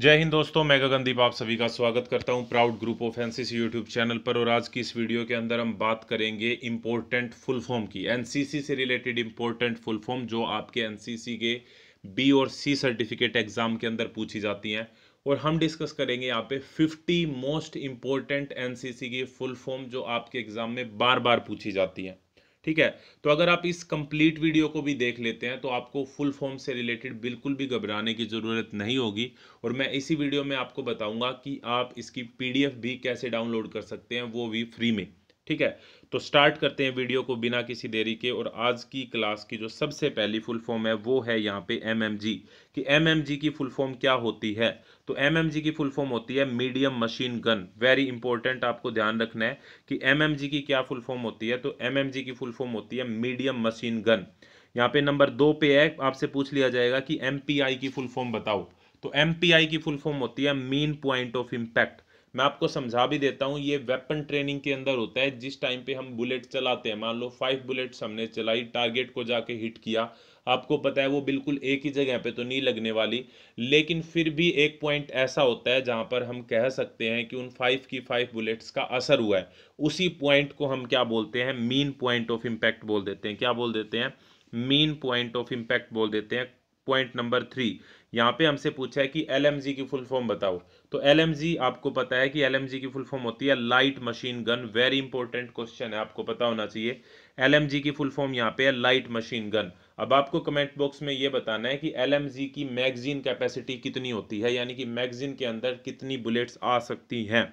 जय हिंद दोस्तों मैं गगनदीप आप सभी का स्वागत करता हूं proud group of NCC YouTube channel पर और आज की इस वीडियो के अंदर हम बात करेंगे इम्पोर्टेंट फुल फॉर्म की एनसीसी से रिलेटेड इम्पोर्टेंट फुल फॉर्म जो आपके एनसीसी के बी और सी सर्टिफिकेट एग्जाम के अंदर पूछी जाती हैं और हम डिस्कस करेंगे यहाँ पे फिफ्टी मोस्ट इम्पोर्टेंट एन की फुल फॉर्म जो आपके एग्जाम में बार बार पूछी जाती हैं ठीक है तो अगर आप इस कंप्लीट वीडियो को भी देख लेते हैं तो आपको फुल फॉर्म से रिलेटेड बिल्कुल भी घबराने की ज़रूरत नहीं होगी और मैं इसी वीडियो में आपको बताऊंगा कि आप इसकी पीडीएफ भी कैसे डाउनलोड कर सकते हैं वो भी फ्री में ठीक है तो स्टार्ट करते हैं वीडियो को बिना किसी देरी के और आज की क्लास की जो सबसे पहली फुल फॉर्म है वो है यहाँ पे एम कि एम की फुल फॉर्म क्या होती है तो एम की फुल फॉर्म होती है medium machine gun very important आपको ध्यान रखना है कि एम की क्या फुल फॉर्म होती है तो एम की फुल फॉर्म होती है मीडियम मशीन गन यहाँ पे नंबर दो पे है आपसे पूछ लिया जाएगा कि एम की फुल फॉर्म बताओ तो एम की फुल फॉर्म होती है मीन पॉइंट ऑफ इम्पैक्ट मैं आपको समझा भी देता हूँ ये वेपन ट्रेनिंग के अंदर होता है जिस टाइम पे हम बुलेट चलाते हैं मान लो फाइव बुलेट्स हमने चलाई टारगेट को जाके हिट किया आपको पता है वो बिल्कुल एक ही जगह पे तो नहीं लगने वाली लेकिन फिर भी एक पॉइंट ऐसा होता है जहाँ पर हम कह सकते हैं कि उन फाइव की फाइव बुलेट्स का असर हुआ है उसी पॉइंट को हम क्या बोलते हैं मीन पॉइंट ऑफ इम्पैक्ट बोल देते हैं क्या बोल देते हैं मीन पॉइंट ऑफ इम्पैक्ट बोल देते हैं पॉइंट नंबर थ्री यहाँ पे हमसे पूछा है कि एल की फुल फॉर्म बताओ तो एल आपको पता है कि एल की फुल फॉर्म होती है light machine gun very important question है आपको पता होना चाहिए एल की फुल फॉर्म यहाँ पे है लाइट मशीन गन अब आपको कमेंट बॉक्स में ये बताना है कि एल की मैगजीन कैपेसिटी कितनी होती है यानी कि मैगजीन के अंदर कितनी बुलेट्स आ सकती हैं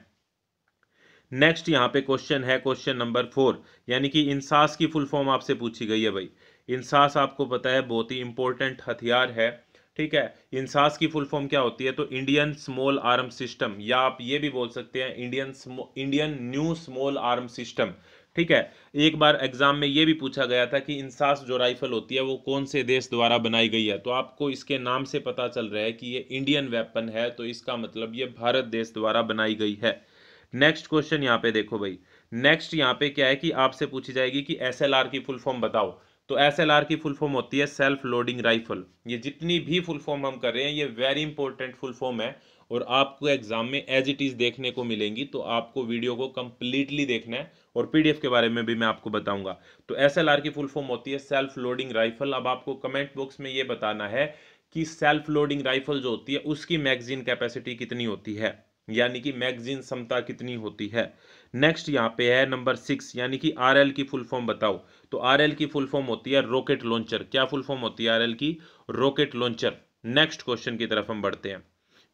नेक्स्ट यहाँ पे क्वेश्चन है क्वेश्चन नंबर फोर यानी कि इंसास की फुल फॉर्म आपसे पूछी गई है भाई इंसास आपको पता है बहुत ही इंपॉर्टेंट हथियार है ठीक है इंसास की फुल फॉर्म क्या होती है तो इंडियन स्मॉल आर्म सिस्टम या आप ये भी बोल सकते हैं Indian Indian new small arm system ठीक है एक बार एग्जाम में ये भी पूछा गया था कि इंसास जो राइफल होती है वो कौन से देश द्वारा बनाई गई है तो आपको इसके नाम से पता चल रहा है कि ये इंडियन वेपन है तो इसका मतलब ये भारत देश द्वारा बनाई गई है नेक्स्ट क्वेश्चन यहाँ पे देखो भाई नेक्स्ट यहाँ पे क्या है कि आपसे पूछी जाएगी कि एस की फुल फॉर्म बताओ तो एस एल आर की फुल फॉर्म होती है सेल्फ लोडिंग राइफल ये जितनी भी फुल फॉर्म हम कर रहे हैं ये वेरी इंपॉर्टेंट फुल फॉर्म है और आपको एग्जाम में एज इट इज़ देखने को मिलेंगी तो आपको वीडियो को कंप्लीटली देखना है और पीडीएफ के बारे में भी मैं आपको बताऊंगा तो एसएलआर की फुल फॉर्म होती है सेल्फ लोडिंग राइफल अब आपको कमेंट बॉक्स में ये बताना है कि सेल्फ लोडिंग राइफल जो होती है उसकी मैगजीन कैपेसिटी कितनी होती है यानी कि मैगजीन क्षमता कितनी होती है नेक्स्ट यहाँ पे है नंबर सिक्स यानी कि एल की फुल फॉर्म बताओ तो एल की फुल फॉर्म होती है रॉकेट लॉन्चर क्या फुल फॉर्म होती है एल की रॉकेट लॉन्चर नेक्स्ट क्वेश्चन की तरफ हम बढ़ते हैं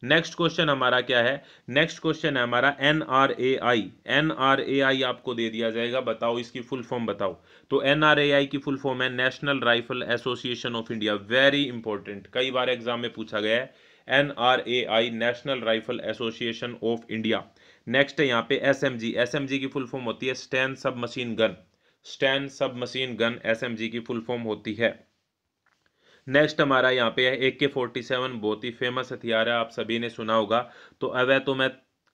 नेक्स्ट क्वेश्चन हमारा क्या है नेक्स्ट क्वेश्चन है हमारा N R A I N R A I आपको दे दिया जाएगा बताओ इसकी फुल फॉर्म बताओ तो एन आर ए आई की फुल फॉर्म है national rifle association of India very important कई बार एग्जाम में पूछा गया है N R A I national rifle association of India next है यहाँ पे S M G S M G की फुल फॉर्म होती है stand sub machine gun stand sub machine gun S M G की फुल फॉर्म होती है next हमारा यहाँ पे है ए के फोर्टी सेवन बहुत ही फेमस हथियार है आप सभी ने सुना होगा तो अब है तो मैं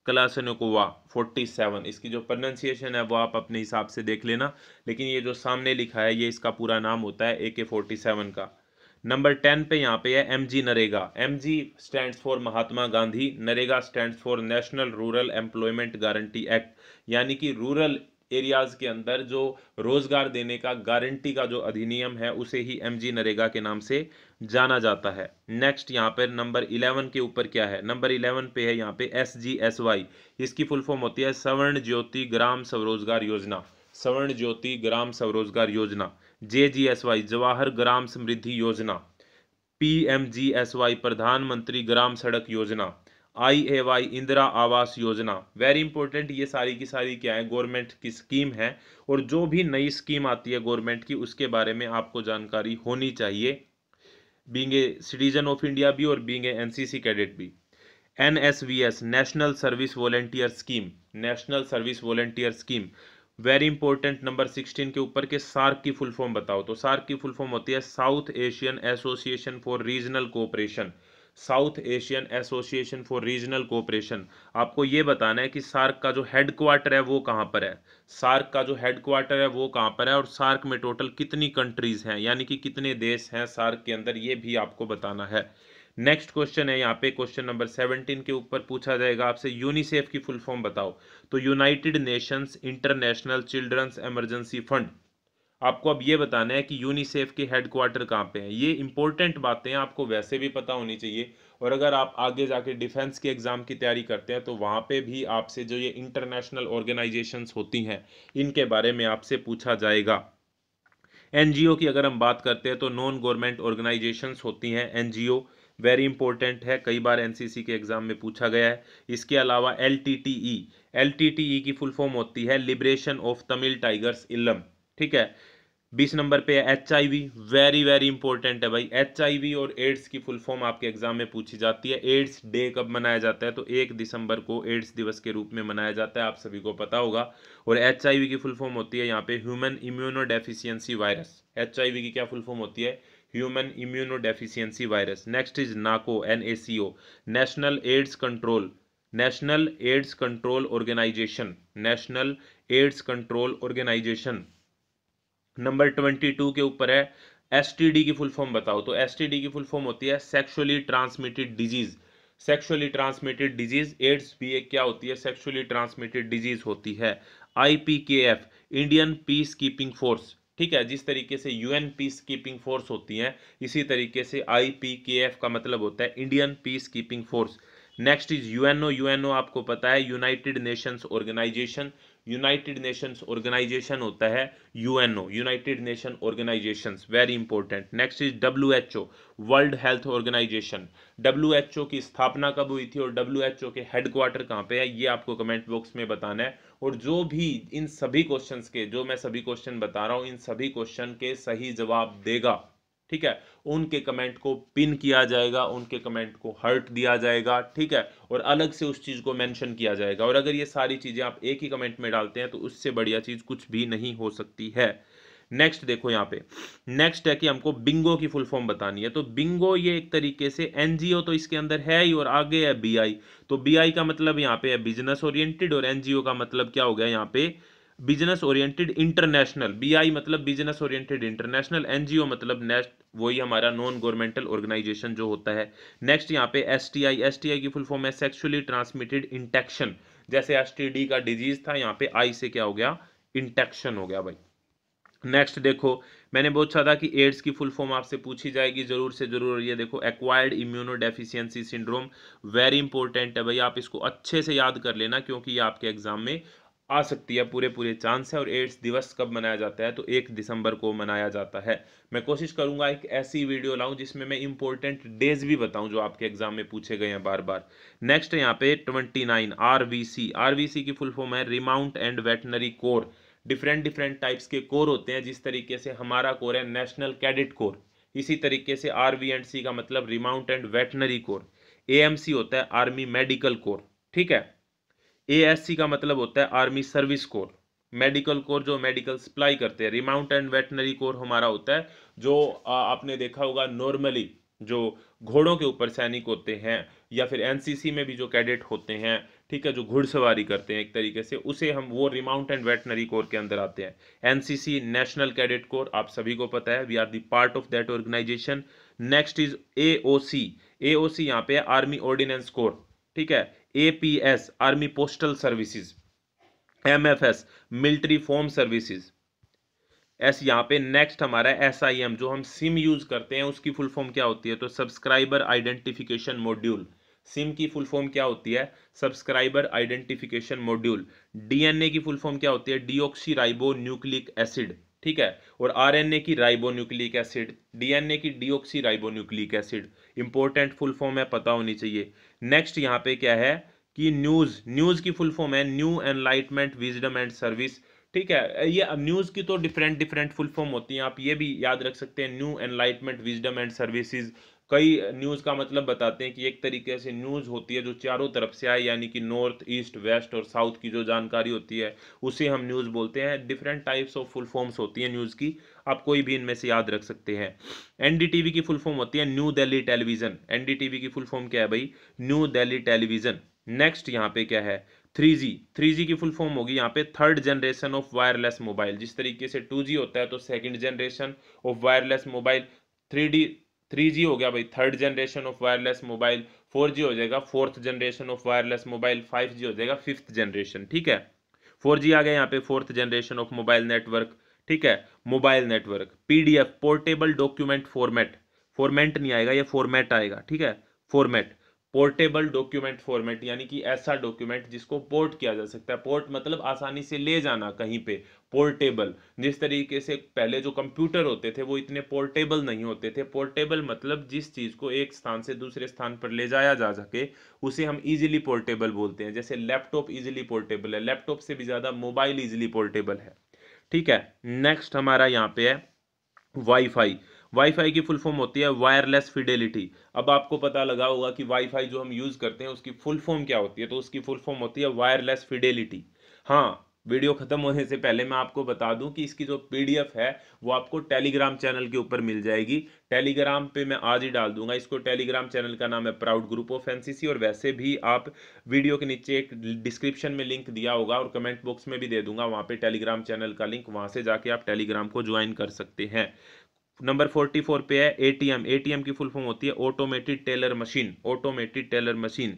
कलासनकोवा फोर्टी सेवन इसकी जो प्रोनाउंसिएशन है वो आप अपने हिसाब से देख लेना लेकिन ये जो सामने लिखा है ये इसका पूरा नाम होता है ए के फोर्टी सेवन का नंबर टेन पे यहाँ पे है M G NREGA M G stand for Mahatma Gandhi NREGA stand for national rural employment guarantee act यानी कि रूरल एरियाज़ के अंदर जो रोज़गार देने का गारंटी का जो अधिनियम है उसे ही एम जी नरेगा के नाम से जाना जाता है नेक्स्ट यहाँ पर नंबर इलेवन के ऊपर क्या है नंबर इलेवन पे है यहाँ पे एस जी एस वाई इसकी फुल फॉर्म होती है स्वर्ण ज्योति ग्राम स्वरोजगार योजना स्वर्ण ज्योति Gram Swarozgar Yojana J G S Y Jawahar Gram Samriddhi Yojana P M G S Y Pradhanmantri Gram सड़क योजना आई ए वाई इंदिरा आवास योजना वेरी इंपॉर्टेंट ये सारी की सारी क्या है गवर्नमेंट की स्कीम है और जो भी नई स्कीम आती है गवर्नमेंट की उसके बारे में आपको जानकारी होनी चाहिए being a citizen of India भी और बींग ए एनसीसी कैडेट भी N S V S national service volunteer scheme national service volunteer scheme very important number sixteen के ऊपर के सार्क की फुल फॉर्म बताओ तो सार्क की फुल फॉर्म होती है south Asian association for regional cooperation south Asian association for regional cooperation आपको ये बताना है कि सार्क का जो हेड क्वार्टर है वो कहाँ पर है सार्क का जो हेड क्वार्टर है वो कहाँ पर है और सार्क में टोटल कितनी कंट्रीज़ हैं यानी कि कितने देश हैं सार्क के अंदर ये भी आपको बताना है नेक्स्ट क्वेश्चन है यहाँ पे क्वेश्चन नंबर सेवनटीन के ऊपर पूछा जाएगा आपसे यूनिसेफ की फुल फॉर्म बताओ तो united nations international children's emergency fund आपको अब ये बताना है कि यूनिसेफ के हेडक्वार्टर कहाँ पे हैं ये इंपॉर्टेंट बातें आपको वैसे भी पता होनी चाहिए और अगर आप आगे जाके डिफेंस के एग्ज़ाम की तैयारी करते हैं तो वहाँ पे भी आपसे जो ये इंटरनेशनल ऑर्गेनाइजेशंस होती हैं इनके बारे में आपसे पूछा जाएगा एन की अगर हम बात करते हैं तो नॉन गवर्नमेंट ऑर्गेनाइजेशंस होती हैं एन वेरी इंपॉर्टेंट है कई बार एन के एग्ज़ाम में पूछा गया है इसके अलावा L L T T E की फुल फॉर्म होती है लिबरेशन ऑफ तमिल टाइगर्स इलम ठीक है बीस नंबर पे है एच वेरी वेरी इंपॉर्टेंट है भाई एच और एड्स की फुल फॉर्म आपके एग्जाम में पूछी जाती है एड्स डे कब मनाया जाता है तो एक दिसंबर को एड्स दिवस के रूप में मनाया जाता है आप सभी को पता होगा और एच की फुल फॉर्म होती है यहाँ पे human immunodeficiency virus H की क्या फुल फॉर्म होती है human immunodeficiency virus next is NACO N A C O national AIDS control national AIDS control organization national AIDS control organization number twenty two के ऊपर है S की full form बताओ तो एस की full form होती है sexually transmitted disease sexually transmitted disease AIDS भी एक क्या होती है सेक्सुअली ट्रांसमिटेड डिजीज होती है IPKF Indian peace keeping force ठीक है जिस तरीके से यूएन पीस कीपिंग फोर्स होती हैं इसी तरीके से आईपीकेएफ का मतलब होता है Indian peace keeping force next is UNO UNO आपको पता है united nations organization united nations organization होता है UNO united nation organization very important next is W H O world health organization W H O की स्थापना कब हुई थी और डब्ल्यू एच ओ के हेडक्वार्टर कहाँ पे है ये आपको कमेंट बॉक्स में बताना है और जो भी इन सभी क्वेश्चन के जो मैं सभी क्वेश्चन बता रहा हूँ इन सभी क्वेश्चन के सही जवाब देगा ठीक है उनके कमेंट को पिन किया जाएगा उनके कमेंट को हर्ट दिया जाएगा ठीक है और अलग से उस चीज़ को मेंशन किया जाएगा और अगर ये सारी चीज़ें आप एक ही कमेंट में डालते हैं तो उससे बढ़िया चीज़ कुछ भी नहीं हो सकती है नेक्स्ट देखो यहाँ पे नेक्स्ट है कि हमको बिंगो की फुल फॉर्म बतानी है तो बिंगो ये एक तरीके से एनजीओ तो इसके अंदर है ही और आगे है बीआई तो बीआई का मतलब यहाँ पे है बिजनेस ओरिएंटेड और एनजीओ का मतलब क्या हो गया यहाँ पे बिजनेस ओरिएंटेड इंटरनेशनल बीआई मतलब बिजनेस ओरिएंटेड इंटरनेशनल एनजीओ मतलब वही हमारा नॉन गवर्नमेंटल ऑर्गेनाइजेशन जो होता है नेक्स्ट यहाँ पे S T I S T I की फुल फॉर्म है सेक्सुअली ट्रांसमिटेड इंटेक्शन जैसे एस टी डी का डिजीज था यहाँ पे आई से क्या हो गया इंटेक्शन हो गया भाई नेक्स्ट देखो मैंने पूछा था कि एड्स की फुल फॉर्म आपसे पूछी जाएगी जरूर से जरूर ये देखो acquired immunodeficiency syndrome very important है भाई आप इसको अच्छे से याद कर लेना क्योंकि ये आपके एग्जाम में आ सकती है पूरे पूरे चांस है और एड्स दिवस कब मनाया जाता है तो एक दिसंबर को मनाया जाता है मैं कोशिश करूंगा एक ऐसी वीडियो लाऊं जिसमें मैं इंपॉर्टेंट डेज भी बताऊं जो आपके एग्जाम में पूछे गए हैं बार बार नेक्स्ट यहाँ पे twenty nine R V C R V C की फुल फॉर्म है remount and veterinary corps different different types के कोर होते हैं जिस तरीके से हमारा कोर है नेशनल कैडेट कोर इसी तरीके से आर वी एंड सी का मतलब रिमाउंट एंड वेटनरी कोर ए होता है आर्मी मेडिकल कोर ठीक है एएससी का मतलब होता है army service corps medical corps जो मेडिकल सप्लाई करते हैं रिमाउंट एंड वेटनरी कोर हमारा होता है जो आपने देखा होगा नॉर्मली जो घोड़ों के ऊपर सैनिक होते हैं या फिर एनसीसी में भी जो कैडेट होते हैं ठीक है जो घुड़सवारी करते हैं एक तरीके से उसे हम वो रिमाउंट एंड वेटनरी कोर के अंदर आते हैं एनसीसी नेशनल कैडेट कोर आप सभी को पता है we are the part of that organization next is AOC AOC यहाँ पे आर्मी ऑर्डिनेंस कोर ठीक है APS army postal services MFS military farm services S यहाँ पे नेक्स्ट हमारा एस आई एम जो हम सिम यूज़ करते हैं उसकी फुल फॉर्म क्या होती है तो सब्सक्राइबर आइडेंटिफिकेशन मॉड्यूल सिम की फुल फॉर्म क्या होती है सब्सक्राइबर आइडेंटिफिकेशन मॉड्यूल डीएनए की फुल फॉर्म क्या होती है डीओक्सी राइबो न्यूक्लिक एसिड ठीक है और आरएनए की राइबो न्यूक्लिक एसिड डीएनए की ribo nucleic acid important full form है पता होनी चाहिए नेक्स्ट यहाँ पे क्या है कि न्यूज़ न्यूज़ की फुल फॉर्म है new enlightenment wisdom and service ठीक है ये न्यूज़ की तो डिफरेंट डिफरेंट फुल फॉर्म होती है आप ये भी याद रख सकते हैं new enlightenment wisdom and services कई न्यूज़ का मतलब बताते हैं कि एक तरीके से न्यूज़ होती है जो चारों तरफ से आए यानी कि नॉर्थ ईस्ट वेस्ट और साउथ की जो जानकारी होती है उसे हम न्यूज़ बोलते हैं different types of full forms होती हैं न्यूज़ की आप कोई भी इनमें से याद रख सकते हैं एनडीटीवी की फुल फॉर्म होती है न्यू दिल्ली टेलीविज़न एनडीटीवी की फुल फॉर्म क्या है भाई न्यू दिल्ली टेलीविज़न नेक्स्ट यहाँ पे क्या है थ्री जी थ्री जी की फुल फॉर्म होगी यहाँ पे third generation of wireless mobile जिस तरीके से टू जी होता है तो second generation of wireless mobile three D three G हो गया भाई third generation of wireless mobile four G हो जाएगा fourth generation of wireless mobile five G हो जाएगा फिफ्थ जनरेशन ठीक है फोर जी आ गया यहाँ पे fourth generation of mobile network ठीक है mobile network PDF portable document format format नहीं आएगा ये फॉर्मेट आएगा ठीक है फॉर्मेट पोर्टेबल डॉक्यूमेंट फॉर्मेट यानी कि ऐसा डॉक्यूमेंट जिसको पोर्ट किया जा सकता है पोर्ट मतलब आसानी से ले जाना कहीं पे पोर्टेबल जिस तरीके से पहले जो कंप्यूटर होते थे वो इतने पोर्टेबल नहीं होते थे पोर्टेबल मतलब जिस चीज़ को एक स्थान से दूसरे स्थान पर ले जाया जा सके उसे हम इजिली पोर्टेबल बोलते हैं जैसे लैपटॉप ईजिली पोर्टेबल है लैपटॉप से भी ज़्यादा मोबाइल ईजिली पोर्टेबल है ठीक है नेक्स्ट हमारा यहाँ पे है वाईफाई वाईफाई की फुल फॉर्म होती है वायरलेस फिडेलिटी अब आपको पता लगा होगा कि वाईफाई जो हम यूज़ करते हैं उसकी फुल फॉर्म क्या होती है तो उसकी फुल फॉर्म होती है वायरलेस फिडेलिटी हाँ वीडियो ख़त्म होने से पहले मैं आपको बता दूं कि इसकी जो पीडीएफ है वो आपको टेलीग्राम चैनल के ऊपर मिल जाएगी टेलीग्राम पे मैं आज ही डाल दूंगा इसको टेलीग्राम चैनल का नाम है प्राउड ग्रुप ऑफ एनसीसी और वैसे भी आप वीडियो के नीचे एक डिस्क्रिप्शन में लिंक दिया होगा और कमेंट बॉक्स में भी दे दूंगा वहाँ पर टेलीग्राम चैनल का लिंक वहां से जाके आप टेलीग्राम को ज्वाइन कर सकते हैं नंबर फोर्टी फोर पे है एटीएम एटीएम की फुल फॉर्म होती है automated teller machine automated teller machine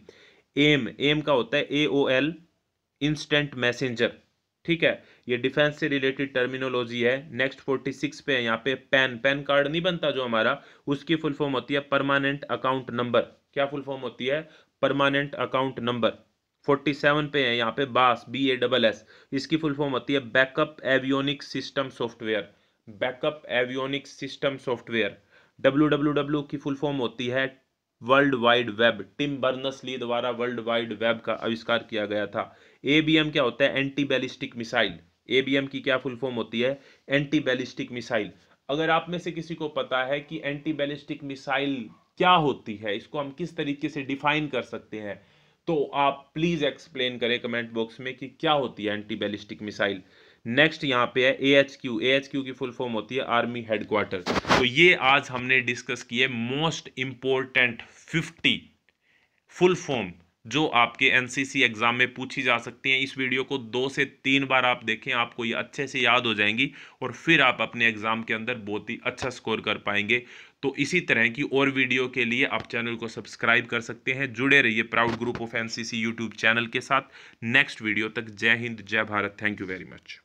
M M का होता है A O L instant messenger ठीक है ये डिफेंस से रिलेटेड टर्मिनोलॉजी है नेक्स्ट फोर्टी सिक्स पे है यहाँ पे पैन पैन कार्ड नहीं बनता जो हमारा उसकी फुल फॉर्म होती है परमानेंट अकाउंट नंबर क्या फुल फॉर्म होती है permanent account number forty seven पे है यहाँ पे BASS B A double S इसकी फुल फॉर्म होती है backup avionic system software backup avionic system software W की फुल फॉर्म होती है world wide web Tim Berners Lee द्वारा वर्ल्ड वाइड वेब का आविष्कार किया गया था ए क्या होता है एंटी बैलिस्टिक मिसाइल ए की क्या फुल फॉर्म होती है एंटी बैलिस्टिक मिसाइल अगर आप में से किसी को पता है कि एंटी बैलिस्टिक मिसाइल क्या होती है इसको हम किस तरीके से डिफाइन कर सकते हैं तो आप प्लीज़ एक्सप्लेन करें कमेंट बॉक्स में कि क्या होती है एंटी बैलिस्टिक मिसाइल नेक्स्ट यहाँ पे है A H Q A H Q की फुल फॉर्म होती है आर्मी हेडक्वार्टर तो ये आज हमने डिस्कस किए most important fifty full form जो आपके एनसीसी एग्ज़ाम में पूछी जा सकती हैं इस वीडियो को दो से तीन बार आप देखें आपको ये अच्छे से याद हो जाएंगी और फिर आप अपने एग्ज़ाम के अंदर बहुत ही अच्छा स्कोर कर पाएंगे तो इसी तरह की और वीडियो के लिए आप चैनल को सब्सक्राइब कर सकते हैं जुड़े रहिए proud group of NCC YouTube channel के साथ नेक्स्ट वीडियो तक जय हिंद जय Bharat thank you very much